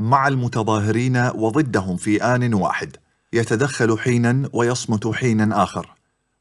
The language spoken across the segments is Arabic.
مع المتظاهرين وضدهم في آن واحد يتدخل حينا ويصمت حينا آخر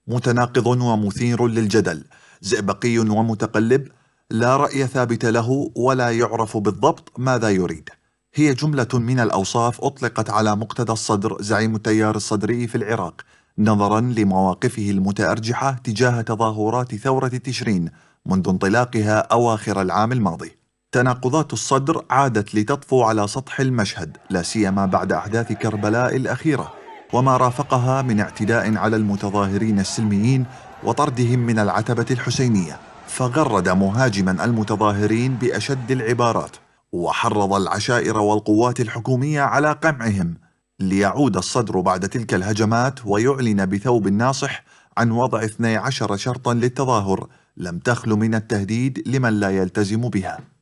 متناقض ومثير للجدل زئبقي ومتقلب لا رأي ثابت له ولا يعرف بالضبط ماذا يريد هي جملة من الأوصاف أطلقت على مقتدى الصدر زعيم التيار الصدري في العراق نظرا لمواقفه المتأرجحة تجاه تظاهرات ثورة تشرين منذ انطلاقها أواخر العام الماضي تناقضات الصدر عادت لتطفو على سطح المشهد لا سيما بعد احداث كربلاء الاخيره وما رافقها من اعتداء على المتظاهرين السلميين وطردهم من العتبه الحسينيه فغرد مهاجما المتظاهرين باشد العبارات وحرض العشائر والقوات الحكوميه على قمعهم ليعود الصدر بعد تلك الهجمات ويعلن بثوب ناصح عن وضع 12 شرطا للتظاهر لم تخل من التهديد لمن لا يلتزم بها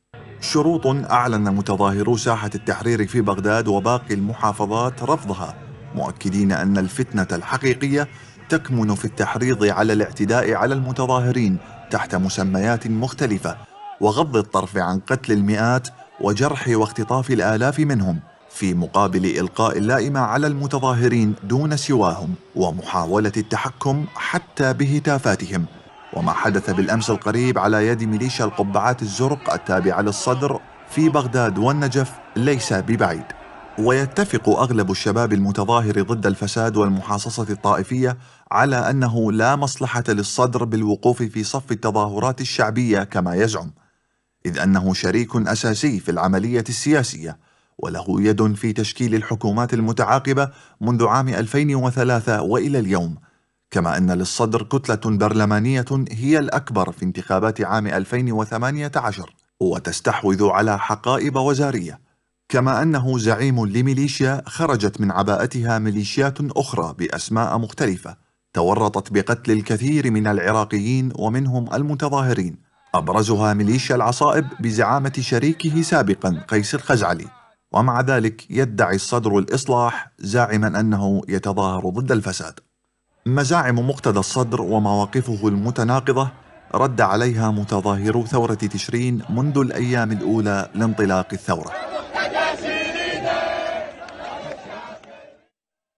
شروط أعلن متظاهرو ساحة التحرير في بغداد وباقي المحافظات رفضها مؤكدين أن الفتنة الحقيقية تكمن في التحريض على الاعتداء على المتظاهرين تحت مسميات مختلفة وغض الطرف عن قتل المئات وجرح واختطاف الآلاف منهم في مقابل إلقاء اللائمة على المتظاهرين دون سواهم ومحاولة التحكم حتى بهتافاتهم وما حدث بالأمس القريب على يد ميليشيا القبعات الزرق التابعة للصدر في بغداد والنجف ليس ببعيد ويتفق أغلب الشباب المتظاهر ضد الفساد والمحاصصة الطائفية على أنه لا مصلحة للصدر بالوقوف في صف التظاهرات الشعبية كما يزعم إذ أنه شريك أساسي في العملية السياسية وله يد في تشكيل الحكومات المتعاقبة منذ عام 2003 وإلى اليوم كما أن للصدر كتلة برلمانية هي الأكبر في انتخابات عام 2018 وتستحوذ على حقائب وزارية كما أنه زعيم لميليشيا خرجت من عباءتها ميليشيات أخرى بأسماء مختلفة تورطت بقتل الكثير من العراقيين ومنهم المتظاهرين أبرزها ميليشيا العصائب بزعامة شريكه سابقا قيس الخزعلي ومع ذلك يدعي الصدر الإصلاح زاعما أنه يتظاهر ضد الفساد مزاعم مقتدى الصدر ومواقفه المتناقضة رد عليها متظاهرو ثورة تشرين منذ الأيام الأولى لانطلاق الثورة